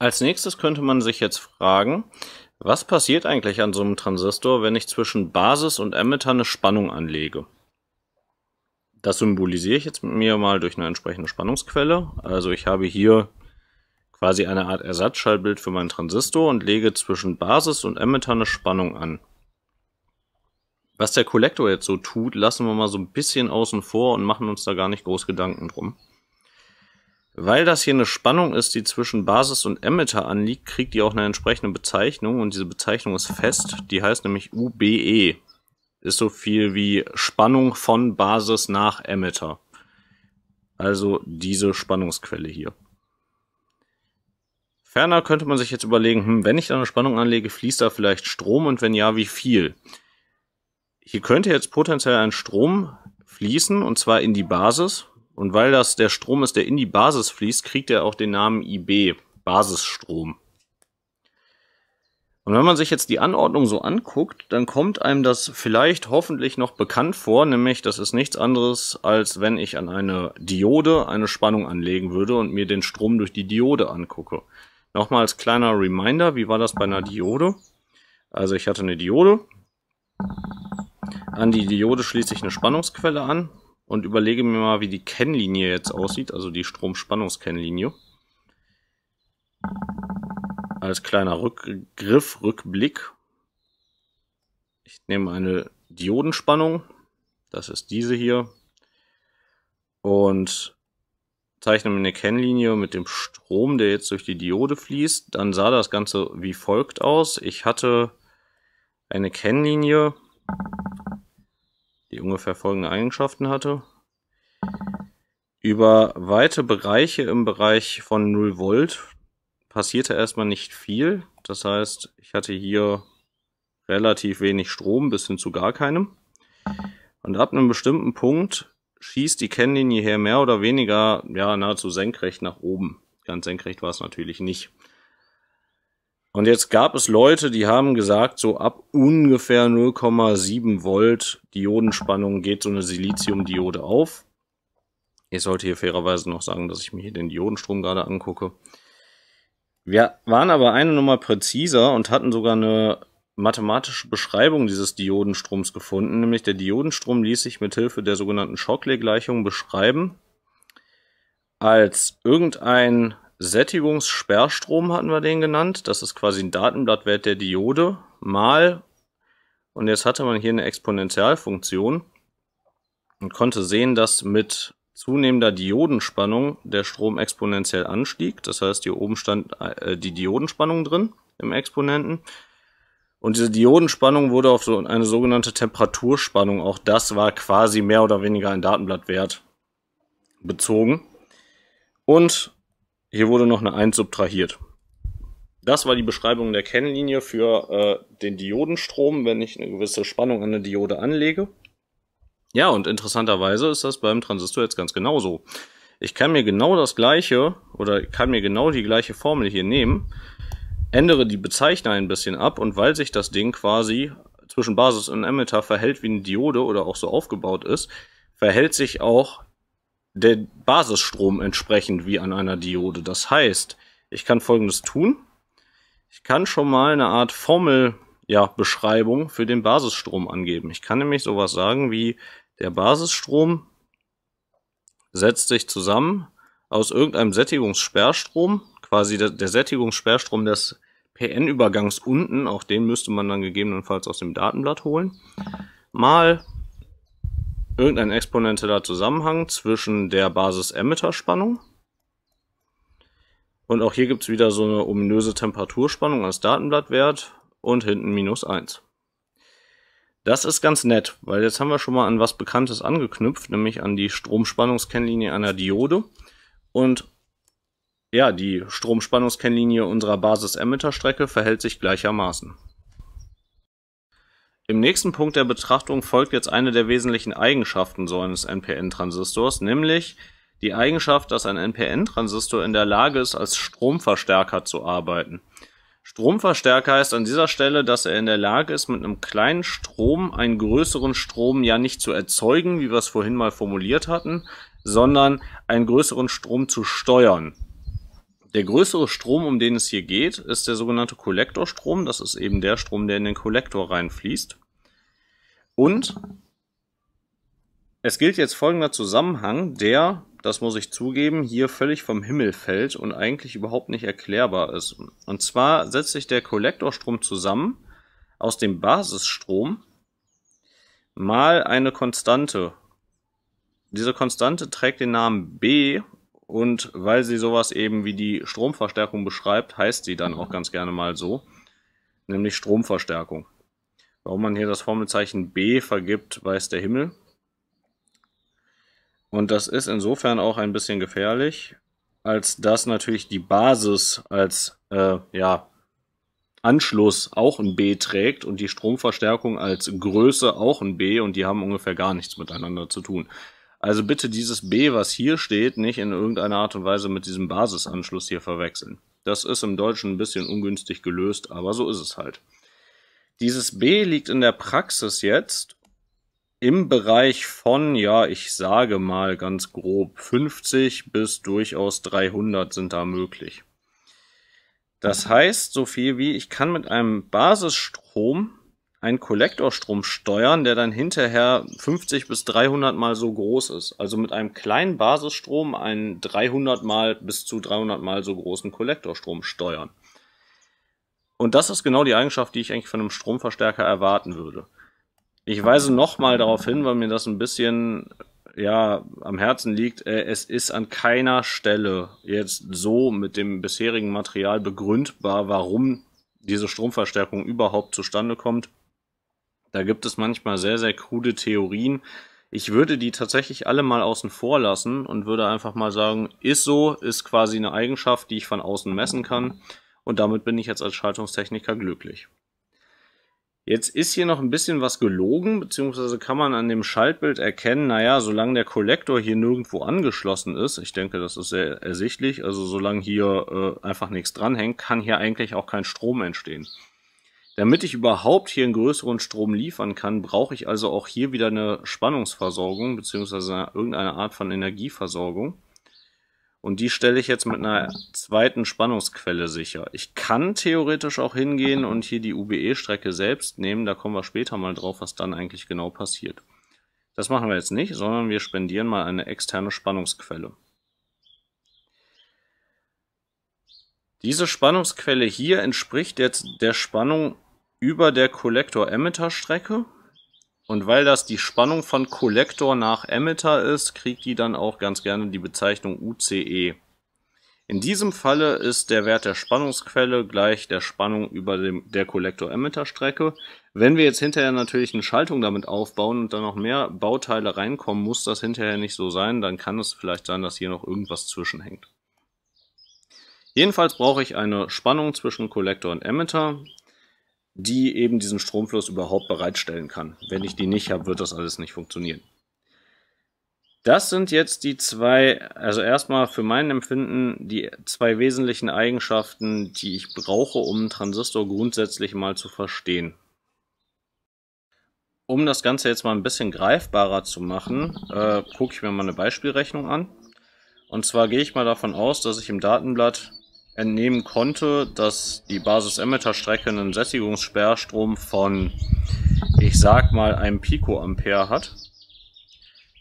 Als nächstes könnte man sich jetzt fragen, was passiert eigentlich an so einem Transistor, wenn ich zwischen Basis und Emitter eine Spannung anlege? Das symbolisiere ich jetzt mit mir mal durch eine entsprechende Spannungsquelle. Also ich habe hier quasi eine Art Ersatzschallbild für meinen Transistor und lege zwischen Basis und Emitter eine Spannung an. Was der Kollektor jetzt so tut, lassen wir mal so ein bisschen außen vor und machen uns da gar nicht groß Gedanken drum. Weil das hier eine Spannung ist, die zwischen Basis und Emitter anliegt, kriegt die auch eine entsprechende Bezeichnung und diese Bezeichnung ist fest. Die heißt nämlich UBE. Ist so viel wie Spannung von Basis nach Emitter. Also diese Spannungsquelle hier. Ferner könnte man sich jetzt überlegen, hm, wenn ich da eine Spannung anlege, fließt da vielleicht Strom und wenn ja, wie viel? Hier könnte jetzt potenziell ein Strom fließen und zwar in die Basis und weil das der Strom ist, der in die Basis fließt, kriegt er auch den Namen IB, Basisstrom. Und wenn man sich jetzt die Anordnung so anguckt, dann kommt einem das vielleicht hoffentlich noch bekannt vor, nämlich das ist nichts anderes, als wenn ich an eine Diode eine Spannung anlegen würde und mir den Strom durch die Diode angucke. Nochmal als kleiner Reminder, wie war das bei einer Diode? Also ich hatte eine Diode. An die Diode schließe ich eine Spannungsquelle an und überlege mir mal, wie die Kennlinie jetzt aussieht, also die Stromspannungskennlinie. Als kleiner Rückgriff, Rückblick. Ich nehme eine Diodenspannung, das ist diese hier, und zeichne mir eine Kennlinie mit dem Strom, der jetzt durch die Diode fließt. Dann sah das Ganze wie folgt aus. Ich hatte eine Kennlinie die ungefähr folgende Eigenschaften hatte. Über weite Bereiche im Bereich von 0 Volt passierte erstmal nicht viel. Das heißt, ich hatte hier relativ wenig Strom bis hin zu gar keinem. Und ab einem bestimmten Punkt schießt die Kennlinie her mehr oder weniger ja, nahezu senkrecht nach oben. Ganz senkrecht war es natürlich nicht. Und jetzt gab es Leute, die haben gesagt, so ab ungefähr 0,7 Volt Diodenspannung geht so eine Siliziumdiode auf. Ich sollte hier fairerweise noch sagen, dass ich mir hier den Diodenstrom gerade angucke. Wir waren aber eine Nummer präziser und hatten sogar eine mathematische Beschreibung dieses Diodenstroms gefunden, nämlich der Diodenstrom ließ sich mit Hilfe der sogenannten Shockley-Gleichung beschreiben als irgendein Sättigungssperrstrom hatten wir den genannt. Das ist quasi ein Datenblattwert der Diode mal. Und jetzt hatte man hier eine Exponentialfunktion und konnte sehen, dass mit zunehmender Diodenspannung der Strom exponentiell anstieg. Das heißt, hier oben stand äh, die Diodenspannung drin im Exponenten. Und diese Diodenspannung wurde auf so eine sogenannte Temperaturspannung, auch das war quasi mehr oder weniger ein Datenblattwert bezogen. Und hier wurde noch eine 1 subtrahiert. Das war die Beschreibung der Kennlinie für äh, den Diodenstrom, wenn ich eine gewisse Spannung an eine Diode anlege. Ja, und interessanterweise ist das beim Transistor jetzt ganz genauso. Ich kann mir genau das gleiche oder kann mir genau die gleiche Formel hier nehmen, ändere die Bezeichner ein bisschen ab und weil sich das Ding quasi zwischen Basis und Emitter verhält wie eine Diode oder auch so aufgebaut ist, verhält sich auch der Basisstrom entsprechend wie an einer Diode. Das heißt, ich kann folgendes tun. Ich kann schon mal eine Art Formel, ja, Beschreibung für den Basisstrom angeben. Ich kann nämlich sowas sagen wie der Basisstrom setzt sich zusammen aus irgendeinem Sättigungssperrstrom, quasi der, der Sättigungssperrstrom des PN-Übergangs unten, auch den müsste man dann gegebenenfalls aus dem Datenblatt holen, mal irgendein exponenteller Zusammenhang zwischen der Basis-Emitter-Spannung und auch hier gibt es wieder so eine ominöse Temperaturspannung als Datenblattwert und hinten minus 1. Das ist ganz nett, weil jetzt haben wir schon mal an was Bekanntes angeknüpft, nämlich an die Stromspannungskennlinie einer Diode. Und ja, die Stromspannungskennlinie unserer Basis-Emitter-Strecke verhält sich gleichermaßen. Im nächsten Punkt der Betrachtung folgt jetzt eine der wesentlichen Eigenschaften so eines NPN-Transistors, nämlich die Eigenschaft, dass ein NPN-Transistor in der Lage ist, als Stromverstärker zu arbeiten. Stromverstärker heißt an dieser Stelle, dass er in der Lage ist, mit einem kleinen Strom einen größeren Strom ja nicht zu erzeugen, wie wir es vorhin mal formuliert hatten, sondern einen größeren Strom zu steuern. Der größere Strom, um den es hier geht, ist der sogenannte Kollektorstrom. Das ist eben der Strom, der in den Kollektor reinfließt. Und es gilt jetzt folgender Zusammenhang, der, das muss ich zugeben, hier völlig vom Himmel fällt und eigentlich überhaupt nicht erklärbar ist. Und zwar setzt sich der Kollektorstrom zusammen aus dem Basisstrom mal eine Konstante. Diese Konstante trägt den Namen B und weil sie sowas eben wie die Stromverstärkung beschreibt, heißt sie dann auch ganz gerne mal so, nämlich Stromverstärkung. Warum man hier das Formelzeichen B vergibt, weiß der Himmel. Und das ist insofern auch ein bisschen gefährlich, als dass natürlich die Basis als äh, ja, Anschluss auch ein B trägt und die Stromverstärkung als Größe auch ein B und die haben ungefähr gar nichts miteinander zu tun. Also bitte dieses B, was hier steht, nicht in irgendeiner Art und Weise mit diesem Basisanschluss hier verwechseln. Das ist im Deutschen ein bisschen ungünstig gelöst, aber so ist es halt. Dieses B liegt in der Praxis jetzt im Bereich von, ja, ich sage mal ganz grob, 50 bis durchaus 300 sind da möglich. Das heißt so viel wie, ich kann mit einem Basisstrom einen Kollektorstrom steuern, der dann hinterher 50 bis 300 mal so groß ist. Also mit einem kleinen Basisstrom einen 300 mal bis zu 300 mal so großen Kollektorstrom steuern. Und das ist genau die Eigenschaft, die ich eigentlich von einem Stromverstärker erwarten würde. Ich weise nochmal darauf hin, weil mir das ein bisschen ja am Herzen liegt. Äh, es ist an keiner Stelle jetzt so mit dem bisherigen Material begründbar, warum diese Stromverstärkung überhaupt zustande kommt. Da gibt es manchmal sehr, sehr krude Theorien. Ich würde die tatsächlich alle mal außen vor lassen und würde einfach mal sagen, ist so, ist quasi eine Eigenschaft, die ich von außen messen kann und damit bin ich jetzt als Schaltungstechniker glücklich. Jetzt ist hier noch ein bisschen was gelogen, beziehungsweise kann man an dem Schaltbild erkennen, naja, solange der Kollektor hier nirgendwo angeschlossen ist, ich denke, das ist sehr ersichtlich, also solange hier äh, einfach nichts dranhängt, kann hier eigentlich auch kein Strom entstehen. Damit ich überhaupt hier einen größeren Strom liefern kann, brauche ich also auch hier wieder eine Spannungsversorgung, beziehungsweise irgendeine Art von Energieversorgung. Und die stelle ich jetzt mit einer zweiten Spannungsquelle sicher. Ich kann theoretisch auch hingehen und hier die UBE-Strecke selbst nehmen. Da kommen wir später mal drauf, was dann eigentlich genau passiert. Das machen wir jetzt nicht, sondern wir spendieren mal eine externe Spannungsquelle. Diese Spannungsquelle hier entspricht jetzt der Spannung über der collector emitter strecke und weil das die Spannung von Kollektor nach Emitter ist, kriegt die dann auch ganz gerne die Bezeichnung UCE. In diesem Falle ist der Wert der Spannungsquelle gleich der Spannung über dem, der Kollektor-Emitter-Strecke. Wenn wir jetzt hinterher natürlich eine Schaltung damit aufbauen und dann noch mehr Bauteile reinkommen, muss das hinterher nicht so sein. Dann kann es vielleicht sein, dass hier noch irgendwas zwischenhängt. Jedenfalls brauche ich eine Spannung zwischen Kollektor und Emitter die eben diesen Stromfluss überhaupt bereitstellen kann. Wenn ich die nicht habe, wird das alles nicht funktionieren. Das sind jetzt die zwei, also erstmal für mein Empfinden die zwei wesentlichen Eigenschaften, die ich brauche, um einen Transistor grundsätzlich mal zu verstehen. Um das Ganze jetzt mal ein bisschen greifbarer zu machen, äh, gucke ich mir mal eine Beispielrechnung an. Und zwar gehe ich mal davon aus, dass ich im Datenblatt entnehmen konnte, dass die Basis emitter Strecke einen Sättigungssperrstrom von, ich sag mal, einem Picoampere hat.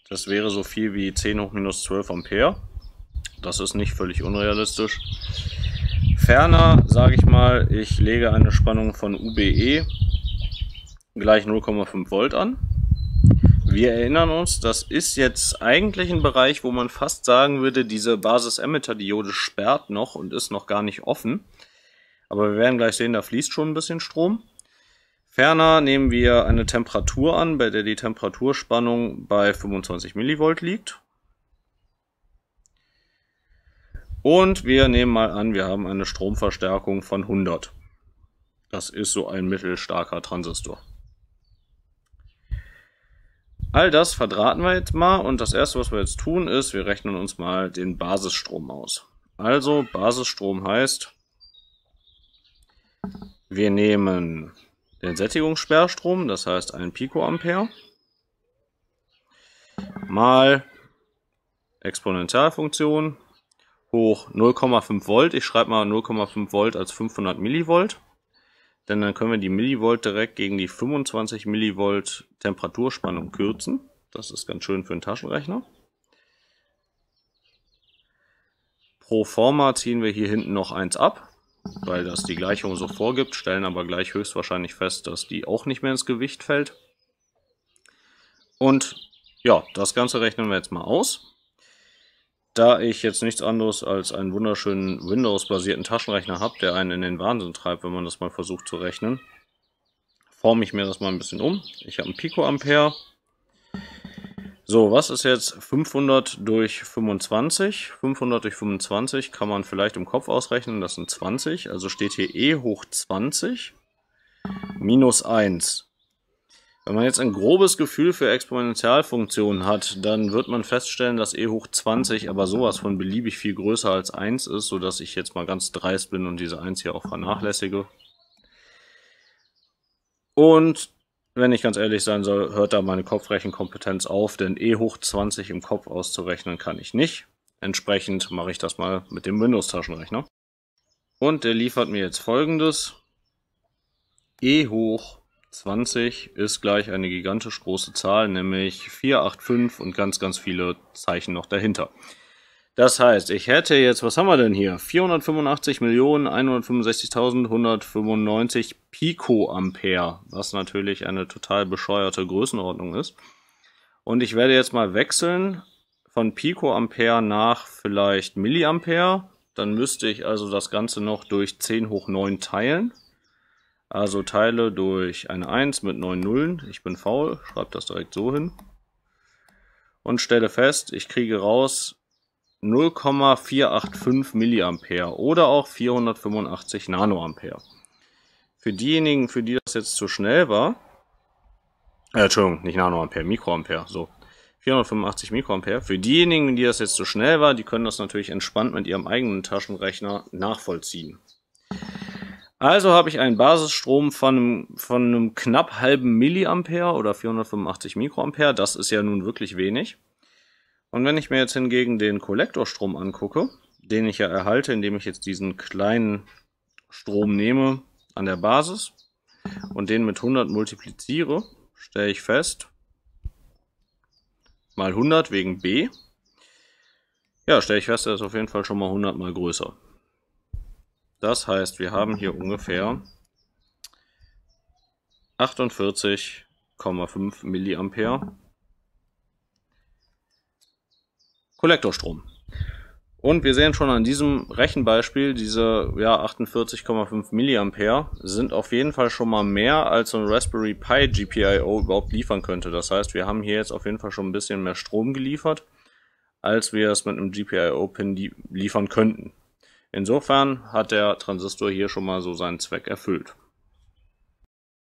Das wäre so viel wie 10 hoch minus 12 Ampere. Das ist nicht völlig unrealistisch. Ferner sage ich mal, ich lege eine Spannung von UBE gleich 0,5 Volt an. Wir erinnern uns, das ist jetzt eigentlich ein Bereich, wo man fast sagen würde, diese Basis-Emitter-Diode sperrt noch und ist noch gar nicht offen. Aber wir werden gleich sehen, da fließt schon ein bisschen Strom. Ferner nehmen wir eine Temperatur an, bei der die Temperaturspannung bei 25 Millivolt liegt. Und wir nehmen mal an, wir haben eine Stromverstärkung von 100. Das ist so ein mittelstarker Transistor. All das verdrahten wir jetzt mal und das erste, was wir jetzt tun, ist, wir rechnen uns mal den Basisstrom aus. Also Basisstrom heißt, wir nehmen den Sättigungssperrstrom, das heißt 1 Picoampere, mal Exponentialfunktion hoch 0,5 Volt. Ich schreibe mal 0,5 Volt als 500 Millivolt denn dann können wir die Millivolt direkt gegen die 25 Millivolt Temperaturspannung kürzen. Das ist ganz schön für einen Taschenrechner. Pro forma ziehen wir hier hinten noch eins ab, weil das die Gleichung so vorgibt, stellen aber gleich höchstwahrscheinlich fest, dass die auch nicht mehr ins Gewicht fällt. Und ja, das Ganze rechnen wir jetzt mal aus. Da ich jetzt nichts anderes als einen wunderschönen Windows-basierten Taschenrechner habe, der einen in den Wahnsinn treibt, wenn man das mal versucht zu rechnen, forme ich mir das mal ein bisschen um. Ich habe einen Picoampere. So, was ist jetzt 500 durch 25? 500 durch 25 kann man vielleicht im Kopf ausrechnen, das sind 20. Also steht hier E hoch 20 minus 1. Wenn man jetzt ein grobes Gefühl für Exponentialfunktionen hat, dann wird man feststellen, dass e hoch 20 aber sowas von beliebig viel größer als 1 ist, sodass ich jetzt mal ganz dreist bin und diese 1 hier auch vernachlässige. Und wenn ich ganz ehrlich sein soll, hört da meine Kopfrechenkompetenz auf, denn e hoch 20 im Kopf auszurechnen kann ich nicht. Entsprechend mache ich das mal mit dem Windows-Taschenrechner. Und der liefert mir jetzt folgendes. e hoch 20 ist gleich eine gigantisch große Zahl, nämlich 4, 8, 5 und ganz, ganz viele Zeichen noch dahinter. Das heißt, ich hätte jetzt, was haben wir denn hier? 485.165.195 Picoampere, was natürlich eine total bescheuerte Größenordnung ist. Und ich werde jetzt mal wechseln von Picoampere nach vielleicht Milliampere. Dann müsste ich also das Ganze noch durch 10 hoch 9 teilen. Also teile durch eine 1 mit 9 Nullen. Ich bin faul, schreibe das direkt so hin. Und stelle fest, ich kriege raus 0,485 mA oder auch 485 Nanoampere. Für diejenigen, für die das jetzt zu schnell war, äh, Entschuldigung, nicht Nanoampere, Mikroampere, so. 485 Mikroampere. Für diejenigen, die das jetzt zu schnell war, die können das natürlich entspannt mit ihrem eigenen Taschenrechner nachvollziehen. Also habe ich einen Basisstrom von einem, von einem knapp halben Milliampere oder 485 Mikroampere. Das ist ja nun wirklich wenig. Und wenn ich mir jetzt hingegen den Kollektorstrom angucke, den ich ja erhalte, indem ich jetzt diesen kleinen Strom nehme an der Basis und den mit 100 multipliziere, stelle ich fest, mal 100 wegen b, ja, stelle ich fest, der ist auf jeden Fall schon mal 100 mal größer. Das heißt, wir haben hier ungefähr 48,5 mA Kollektorstrom. Und wir sehen schon an diesem Rechenbeispiel, diese ja, 48,5 mA sind auf jeden Fall schon mal mehr als ein Raspberry Pi GPIO überhaupt liefern könnte. Das heißt, wir haben hier jetzt auf jeden Fall schon ein bisschen mehr Strom geliefert, als wir es mit einem GPIO-Pin liefern könnten. Insofern hat der Transistor hier schon mal so seinen Zweck erfüllt.